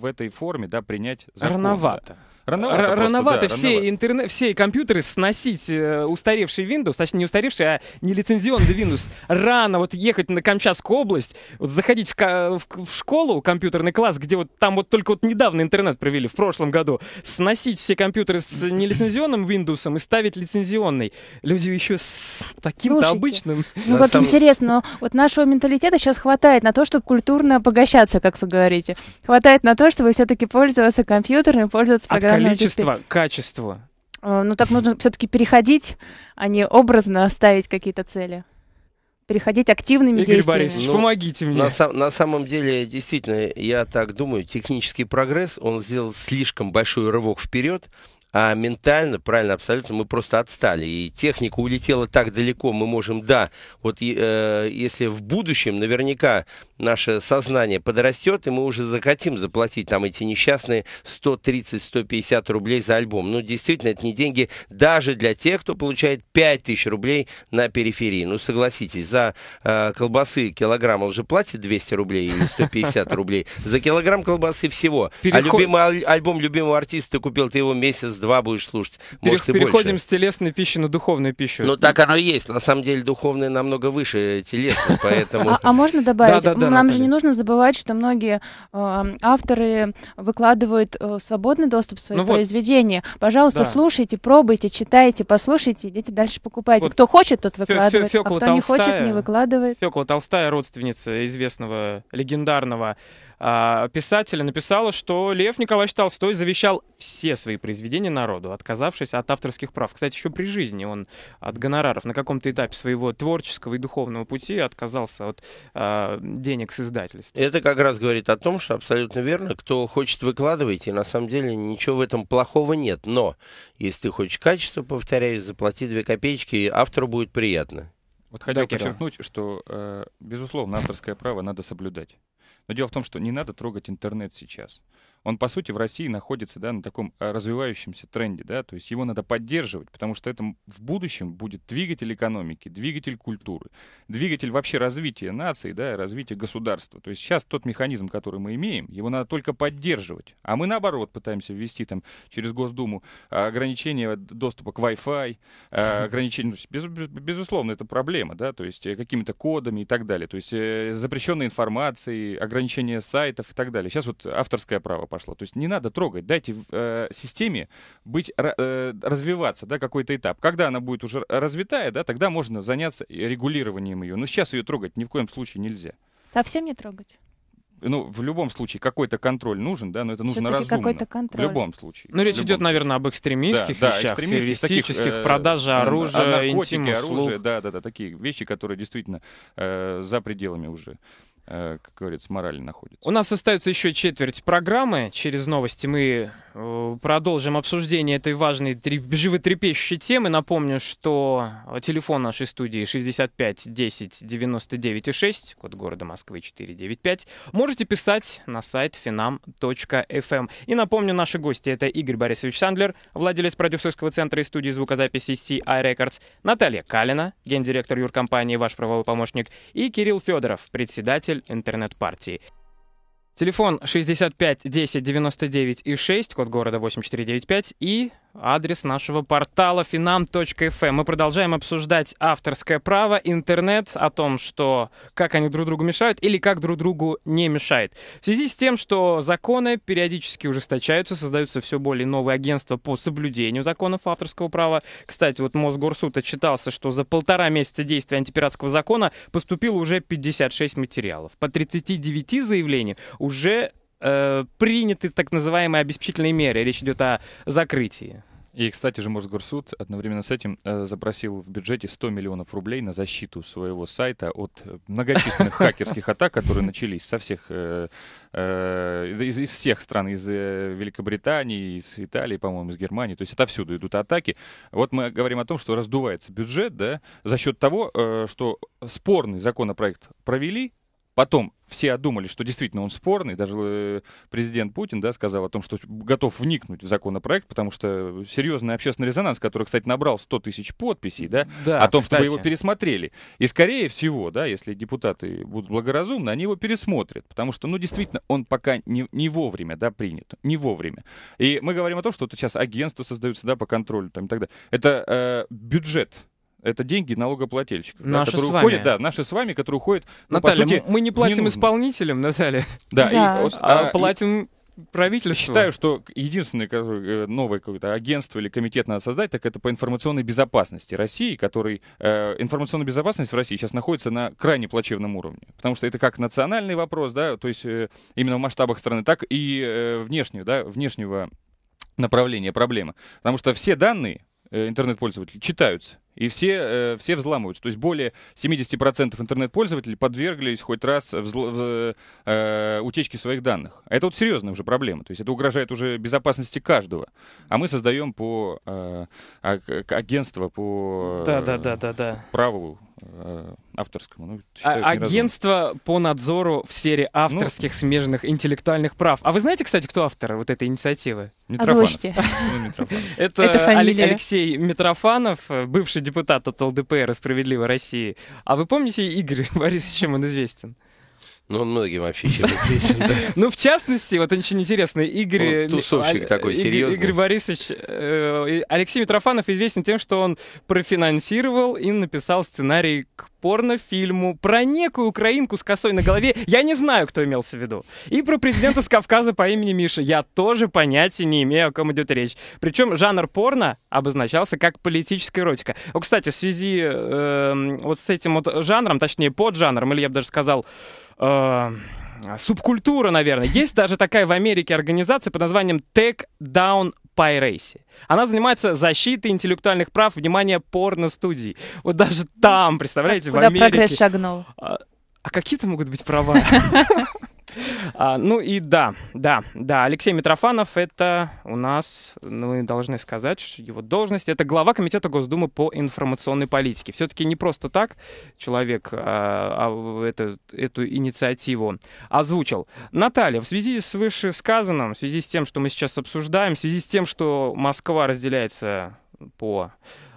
в этой форме, да, принять закон. Рановато. Да. Рановато, Р- просто, рановато да, все, Интернет, все компьютеры сносить э, устаревший Windows, точнее не устаревший, а нелицензионный Windows. Рано вот ехать на Камчатскую область, вот заходить в, ко- в, школу, компьютерный класс, где вот там вот только вот недавно интернет провели, в прошлом году, сносить все компьютеры с нелицензионным Windows и ставить лицензионный. Люди еще с таким-то обычным. Ну как самом... интересно, вот нашего менталитета сейчас хватает на то, чтобы культурно обогащаться, как вы говорите. Хватает на то, чтобы все-таки пользоваться компьютерами, пользоваться программами Количество, теперь... качество. А, ну так нужно все-таки переходить, а не образно ставить какие-то цели. Переходить активными Игорь действиями. Борисович, ну, помогите мне. На, на самом деле, действительно, я так думаю, технический прогресс, он сделал слишком большой рывок вперед, а ментально, правильно, абсолютно, мы просто отстали. И техника улетела так далеко, мы можем, да, вот э, если в будущем наверняка наше сознание подрастет, и мы уже захотим заплатить там эти несчастные 130-150 рублей за альбом. но ну, действительно, это не деньги даже для тех, кто получает 5000 рублей на периферии. Ну, согласитесь, за э, колбасы килограмм он же платит 200 рублей или 150 рублей. За килограмм колбасы всего. А любимый альбом любимого артиста купил ты его месяц час-два будешь слушать. Может, Пере- и переходим больше. с телесной пищи на духовную пищу. Ну, так оно и есть. На самом деле, духовное намного выше телесной, поэтому... А, а можно добавить? Нам же не нужно забывать, что многие э, авторы выкладывают э, свободный доступ свои ну произведения. Пожалуйста, слушайте, пробуйте, читайте, послушайте, идите дальше покупайте. Кто хочет, тот выкладывает, а кто не хочет, не выкладывает. Фёкла Толстая, родственница известного легендарного а, писателя написала, что Лев Николаевич Толстой завещал все свои произведения народу, отказавшись от авторских прав. Кстати, еще при жизни он от гонораров на каком-то этапе своего творческого и духовного пути отказался от э, денег с издательства. Это как раз говорит о том, что абсолютно верно, кто хочет выкладывать, и на самом деле ничего в этом плохого нет. Но если ты хочешь качество, повторяю, заплати две копеечки, и автору будет приятно. Вот хотел да, подчеркнуть, что, э, безусловно, авторское право надо соблюдать. Но дело в том, что не надо трогать интернет сейчас он, по сути, в России находится да, на таком э, развивающемся тренде, да, то есть его надо поддерживать, потому что это в будущем будет двигатель экономики, двигатель культуры, двигатель вообще развития нации, да, развития государства. То есть сейчас тот механизм, который мы имеем, его надо только поддерживать, а мы, наоборот, пытаемся ввести там через Госдуму э, ограничения доступа к Wi-Fi, э, ограничения, ну, без, без, безусловно, это проблема, да, то есть какими-то кодами и так далее, то есть запрещенной информации, ограничение сайтов и так далее. Сейчас вот авторское право пошла. То есть не надо трогать, дайте э, системе быть, э, развиваться, да, какой-то этап. Когда она будет уже развитая, да, тогда можно заняться регулированием ее. Но сейчас ее трогать ни в коем случае нельзя. Совсем не трогать? ну, в любом случае какой-то контроль нужен, да, но это нужно разумно. какой-то контроль. В любом случае. Ну, речь идет, случае. наверное, об экстремистских да, вещах, да, э, террористических, таких, продаже э, оружия, наркотики, интим, оружие, да, да, да, такие вещи, которые действительно э, за пределами уже Э, как говорится, морально находится. У нас остается еще четверть программы. Через новости мы э, продолжим обсуждение этой важной треп- животрепещущей темы. Напомню, что э, телефон нашей студии 65 10 99 6, код города Москвы 495. Можете писать на сайт finam.fm. Эм. И напомню, наши гости — это Игорь Борисович Сандлер, владелец продюсерского центра и студии звукозаписи CI Records, Наталья Калина, гендиректор юркомпании «Ваш правовой помощник», и Кирилл Федоров, председатель портфель интернет-партии. Телефон 65 10 99 и 6, код города 8495 и адрес нашего портала finam.fm. Эм. Мы продолжаем обсуждать авторское право, интернет, о том, что как они друг другу мешают или как друг другу не мешает. В связи с тем, что законы периодически ужесточаются, создаются все более новые агентства по соблюдению законов авторского права. Кстати, вот Мосгорсуд отчитался, что за полтора месяца действия антипиратского закона поступило уже 56 материалов. По 39 заявлений уже э, приняты так называемые обеспечительные меры. Речь идет о закрытии. И, кстати же, Мосгорсуд одновременно с этим э, запросил в бюджете 100 миллионов рублей на защиту своего сайта от э, многочисленных хакерских атак, которые начались со всех, э, э, из, из всех стран, из э, Великобритании, из Италии, по-моему, из Германии. То есть отовсюду идут атаки. Вот мы говорим о том, что раздувается бюджет да, за счет того, э, что спорный законопроект провели, Потом все одумали, что действительно он спорный. Даже э, президент Путин да, сказал о том, что готов вникнуть в законопроект, потому что серьезный общественный резонанс, который, кстати, набрал 100 тысяч подписей, да, да о том, кстати. чтобы его пересмотрели. И, скорее всего, да, если депутаты будут благоразумны, они его пересмотрят, потому что, ну, действительно, он пока не, не вовремя да, принят, не вовремя. И мы говорим о том, что вот сейчас агентства создаются да, по контролю там, и так далее. Это э, бюджет это деньги налогоплательщиков, наши да, с вами. уходят, да, наши с вами, которые уходят. Ну, Наталья, сути, мы не платим не исполнителям, Наталья. Да, да. И, а, а платим правительству. Считаю, что единственное э, новое какое-то агентство или комитет надо создать, так это по информационной безопасности России, который... Э, информационная безопасность в России сейчас находится на крайне плачевном уровне, потому что это как национальный вопрос, да, то есть э, именно в масштабах страны, так и э, внешнего, да, внешнего направления проблемы. Потому что все данные э, интернет-пользователей читаются. И все, э, все взламываются. То есть более 70% интернет-пользователей подверглись хоть раз взл- в, э, утечке своих данных. Это вот серьезная уже проблема. То есть это угрожает уже безопасности каждого. А мы создаем по э, а, агентство по да, да, да, да, да. праву Э, авторскому. Ну, считаю, а, агентство по надзору в сфере ну. авторских, ну, смежных, интеллектуальных прав. А вы знаете, кстати, кто автор вот этой инициативы? Озвучьте. Ну, Это, Это Алексей Митрофанов, э, бывший депутат от ЛДПР и «Справедливой России». А вы помните Игоря Борисовича, чем он известен? Ну, он многим вообще чем известен. Ну, в частности, вот очень интересно, Игорь... Тусовщик а, такой серьезный. Игорь Борисович... Э, Алексей Митрофанов известен тем, что он профинансировал и написал сценарий к порнофильму про некую украинку с косой на голове. Я не знаю, кто имелся в виду. И про президента с Кавказа по имени Миша. Я тоже понятия не имею, о ком идет речь. Причем жанр порно обозначался как политическая эротика. О, кстати, в связи эм, вот с этим вот жанром, точнее под жанром, или я бы даже сказал э, субкультура, наверное. Есть даже такая в Америке организация под названием Tech Down Piracy. Она занимается защитой интеллектуальных прав, внимания, порно-студий. Вот даже там, представляете, Куда в Америке... прогресс шагнул? А, а какие-то могут быть права? А, ну и да, да, да, Алексей Митрофанов — это у нас, ну и должны сказать, его должность — это глава Комитета Госдумы по информационной политике. Все-таки не просто так человек а, а, это, эту инициативу озвучил. Наталья, в связи с вышесказанным, в связи с тем, что мы сейчас обсуждаем, в связи с тем, что Москва разделяется по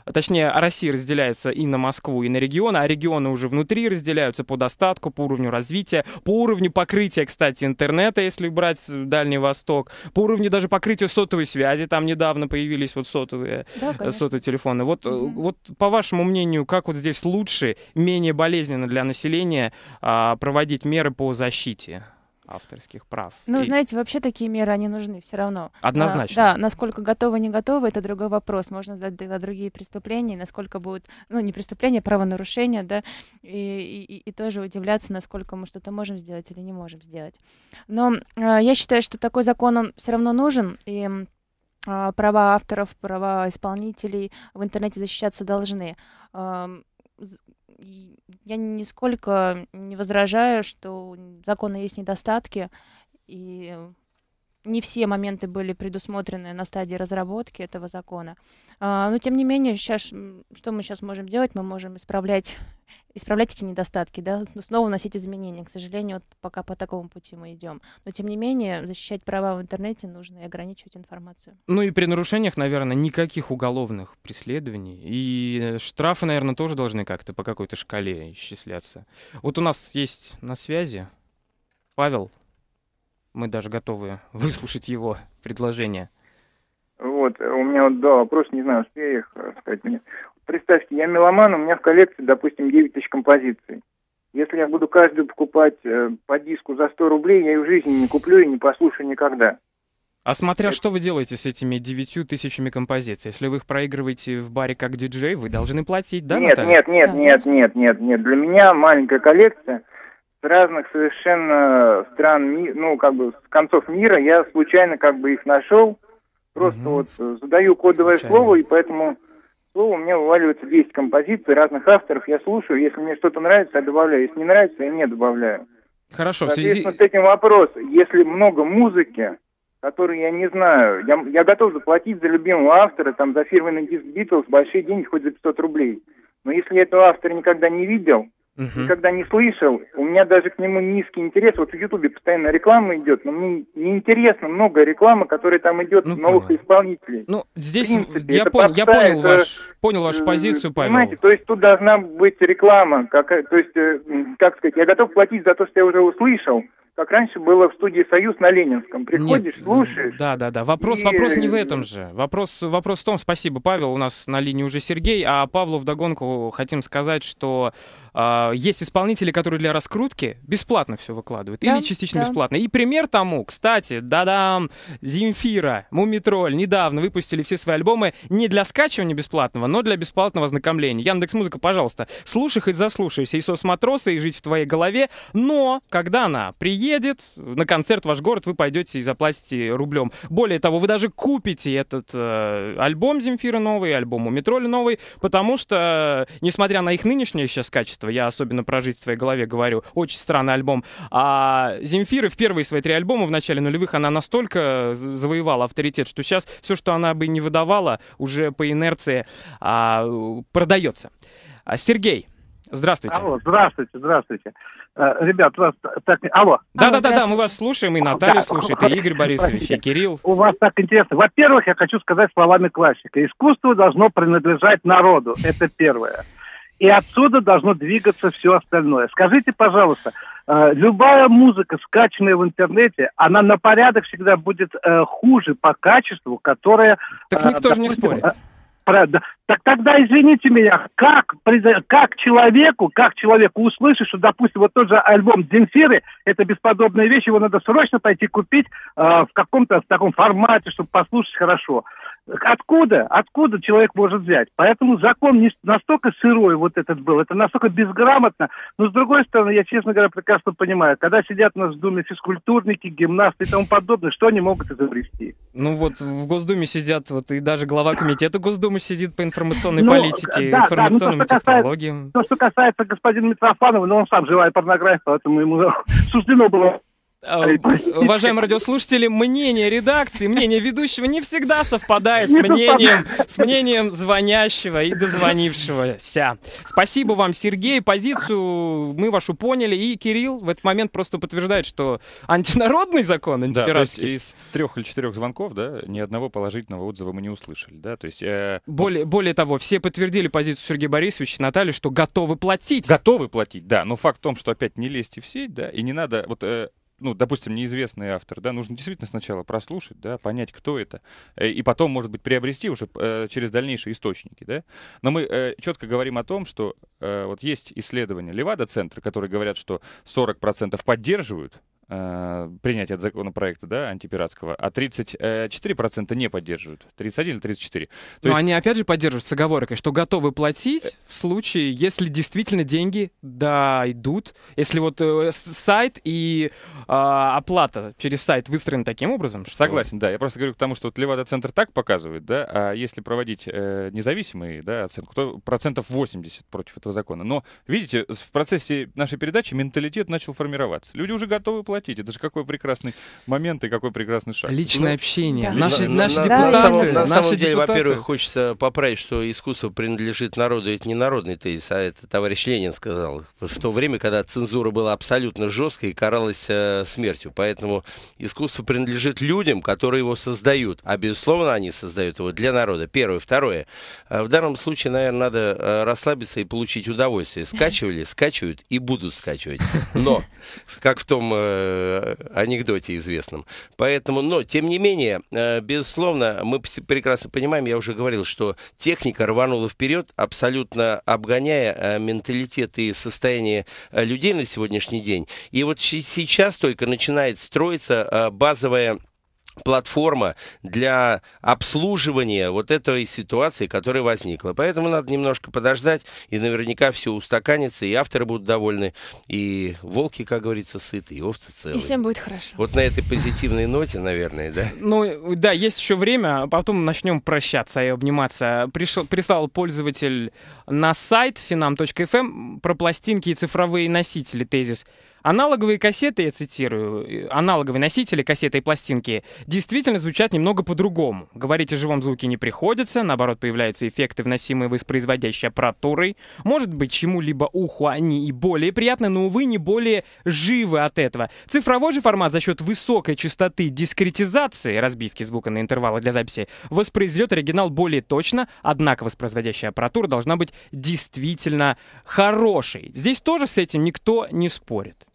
а, точнее, Россия разделяется и на Москву, и на регионы, а регионы уже внутри разделяются по достатку, по уровню развития, по уровню покрытия, кстати, интернета, если брать э, Дальний Восток, по уровню даже покрытия сотовой связи, там недавно появились вот сотовые, да, э, сотовые телефоны. Вот, угу. вот по вашему мнению, как вот здесь лучше, менее болезненно для населения а, проводить меры по защите? авторских прав. Ну, и... знаете, вообще такие меры, они нужны все равно. А, Однозначно. А, да, насколько готовы, не готовы, это другой вопрос. Можно задать на другие преступления, насколько будут, ну, не преступления, а правонарушения, да, и, и, и тоже удивляться, насколько мы что-то можем сделать или не можем сделать. Но а, я считаю, что такой закон, он все равно нужен, и а, права авторов, права исполнителей в интернете защищаться должны я нисколько не возражаю, что у закона есть недостатки, и не все моменты были предусмотрены на стадии разработки этого закона. А, но тем не менее, сейчас, что мы сейчас можем делать? Мы можем исправлять, исправлять эти недостатки, да? снова вносить изменения. К сожалению, вот пока по такому пути мы идем. Но тем не менее, защищать права в интернете нужно и ограничивать информацию. Ну и при нарушениях, наверное, никаких уголовных преследований. И э, штрафы, наверное, тоже должны как-то по какой-то шкале исчисляться. Вот у нас есть на связи Павел мы даже готовы выслушать его предложение. Вот, э, у меня вот два вопроса, не знаю, успею их э, сказать. Мне. Представьте, я меломан, у меня в коллекции, допустим, 9 тысяч композиций. Если я буду каждую покупать э, по диску за 100 рублей, я ее в жизни не куплю и не послушаю никогда. А смотря Это... что вы делаете с этими девятью тысячами композиций, если вы их проигрываете в баре как диджей, вы должны платить, да, Нет, Наталья? нет, нет, да. нет, нет, нет, нет. Для меня маленькая коллекция, с разных совершенно стран, ну, как бы с концов мира, я случайно как бы их нашел, просто угу. вот э, задаю кодовое случайно. слово, и поэтому слово у меня вываливается 200 композиций разных авторов, я слушаю, если мне что-то нравится, я добавляю, если не нравится, я не добавляю. Хорошо, Соответственно, в связи... с этим вопрос, если много музыки, которую я не знаю, я, я готов заплатить за любимого автора, там, за фирменный диск Битлз, большие деньги, хоть за 500 рублей, но если я этого автора никогда не видел, Угу. Никогда не слышал, у меня даже к нему низкий интерес. Вот в Ютубе постоянно реклама идет, но мне неинтересно много рекламы, которая там идет ну, новых понял. исполнителей. Ну, здесь принципе, я, пон, я понял, это, ваш, понял вашу э, позицию, Павел. Понимаете, то есть тут должна быть реклама. Как, э, то есть, э, как сказать, я готов платить за то, что я уже услышал, как раньше было в студии «Союз» на Ленинском. Приходишь, Нет, слушаешь. Да, да, да. Вопрос, и... вопрос не в этом же. Вопрос, вопрос в том, спасибо, Павел, у нас на линии уже Сергей, а Павлу вдогонку хотим сказать, что а, есть исполнители, которые для раскрутки бесплатно все выкладывают, да, или частично да. бесплатно. И пример тому, кстати, да-дам, Земфира, Мумитроль недавно выпустили все свои альбомы не для скачивания бесплатного, но для бесплатного ознакомления. Яндекс Музыка, пожалуйста, слушай хоть заслушайся, и сос матроса, и жить в твоей голове, но когда она приедет на концерт в ваш город, вы пойдете и заплатите рублем. Более того, вы даже купите этот э, альбом Земфира новый, альбом Мумитроль новый, потому что, несмотря на их нынешнее сейчас качество, творчество. Я особенно про жизнь в твоей голове» говорю. Очень странный альбом. А Земфиры в первые свои три альбома в начале нулевых она настолько завоевала авторитет, что сейчас все, что она бы не выдавала, уже по инерции а, продается. А, Сергей, Здравствуйте. Алло, здравствуйте, здравствуйте. Э, ребят, вас так... Алло. Да-да-да, мы вас слушаем, и Наталья да. слушает, и Игорь Борисович, Простите. и Кирилл. У вас так интересно. Во-первых, я хочу сказать словами классика. Искусство должно принадлежать народу, это первое. И отсюда должно двигаться все остальное. Скажите, пожалуйста, э, любая музыка, скачанная в интернете, она на порядок всегда будет э, хуже по качеству, которая... Так э, никто допустим, же не спорит. Правда. Так тогда извините меня, как, как человеку, как человеку услышать, что, допустим, вот тот же альбом Земфиры, это бесподобная вещь, его надо срочно пойти купить э, в каком-то в таком формате, чтобы послушать хорошо. Откуда? Откуда человек может взять? Поэтому закон не настолько сырой вот этот был, это настолько безграмотно. Но, с другой стороны, я, честно говоря, прекрасно понимаю, когда сидят у нас в Думе физкультурники, гимнасты и тому подобное, что они могут изобрести? Ну вот в Госдуме сидят, вот и даже глава комитета Госдумы сидит по информационной ну, политике, да, информационным да, ну, то, технологиям. Касается, то, что касается господина Митрофанова, ну он сам живая порнография, поэтому ему суждено было Э, уважаемые радиослушатели, мнение редакции, мнение ведущего не всегда совпадает с мнением, с мнением звонящего и дозвонившегося. Спасибо вам, Сергей. Позицию мы вашу поняли. И Кирилл в этот момент просто подтверждает, что антинародный закон антипиратский. Да, из трех или четырех звонков, да, ни одного положительного отзыва мы не услышали, да, то есть... Э... Более, более того, все подтвердили позицию Сергея Борисовича, Натальи, что готовы платить. Готовы платить, да, но факт в том, что опять не лезьте в сеть, да, и не надо... Вот э, ну, допустим, неизвестный автор, да, нужно действительно сначала прослушать, да, понять, кто это, э, и потом, может быть, приобрести уже э, через дальнейшие источники, да. Но мы э, четко говорим о том, что вот есть исследования Левада-центра, которые говорят, что 40% поддерживают Э, принятия законопроекта, да, антипиратского, а 34% э, не поддерживают. 31 или 34. То Но есть... они опять же поддерживают с оговоркой, что готовы платить э, в случае, если действительно деньги дойдут, если вот э, сайт и э, оплата через сайт выстроена таким образом. Что... Согласен, да. Я просто говорю к тому, что вот Левада-центр так показывает, да, а если проводить э, независимые да, оценку, то процентов 80 против этого закона. Но, видите, в процессе нашей передачи менталитет начал формироваться. Люди уже готовы платить прекратить. Это же какой прекрасный момент и какой прекрасный шаг. Личное ну, общение. Да. Наши, на, наши депутаты. На самом, на самом деле, во-первых, хочется поправить, что искусство принадлежит народу. Это не народный тезис, а это товарищ Ленин сказал. В то время, когда цензура была абсолютно жесткой и каралась э, смертью. Поэтому искусство принадлежит людям, которые его создают. А, безусловно, они создают его для народа. Первое. Второе. Э, в данном случае, наверное, надо э, расслабиться и получить удовольствие. Скачивали, скачивают и будут скачивать. Но, как в том э, Э, анекдоте известном. Поэтому, но, тем не менее, э, безусловно, мы прекрасно понимаем, я уже говорил, что техника рванула вперед, абсолютно обгоняя э, менталитет и состояние людей на сегодняшний день. И вот сейчас только начинает строиться базовая платформа для обслуживания вот этой ситуации, которая возникла. Поэтому надо немножко подождать, и наверняка все устаканится, и авторы будут довольны, и волки, как говорится, сыты, и овцы целые. И всем будет хорошо. Вот на этой позитивной ноте, наверное, да? Ну, да, есть еще время, а потом начнем прощаться и обниматься. Пришел, прислал пользователь на сайт finam.fm эм про пластинки и цифровые носители тезис – Аналоговые кассеты, я цитирую, э, аналоговые носители кассеты и пластинки действительно звучат немного по-другому. Говорить о живом звуке не приходится, наоборот, появляются эффекты, вносимые воспроизводящей аппаратурой. Может быть, чему-либо уху они и более приятны, но, увы, не более живы от этого. Цифровой же формат за счет высокой частоты дискретизации, разбивки звука на интервалы для записи, воспроизведет оригинал более точно, однако воспроизводящая аппаратура должна быть действительно хорошей. Здесь тоже с этим никто не спорит.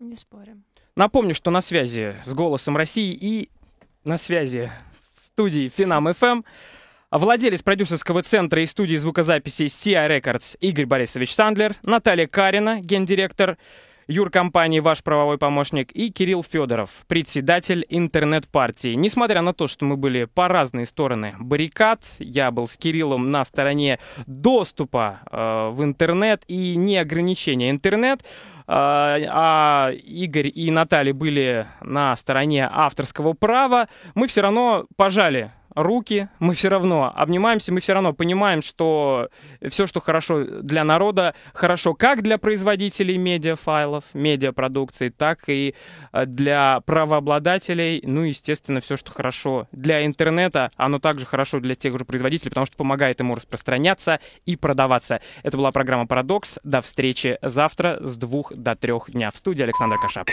Не спорим. Напомню, что на связи с «Голосом России» и на связи в студии «Финам ФМ» владелец продюсерского центра и студии звукозаписи CI Records Игорь Борисович Сандлер, Наталья Карина, гендиректор юркомпании «Ваш правовой помощник» и Кирилл Федоров, председатель интернет-партии. Несмотря на то, что мы были по разные стороны баррикад, я был с Кириллом на стороне доступа э, в интернет и не ограничения интернет, а Игорь и Наталья были на стороне авторского права, мы все равно пожали руки, мы все равно обнимаемся, мы все равно понимаем, что все, что хорошо для народа, хорошо как для производителей медиафайлов, медиапродукции, так и э, для правообладателей. Ну, естественно, все, что хорошо для интернета, оно также хорошо для тех же производителей, потому что помогает ему распространяться и продаваться. Это была программа «Парадокс». До встречи завтра с двух до трех дня. В студии Александр Кашап.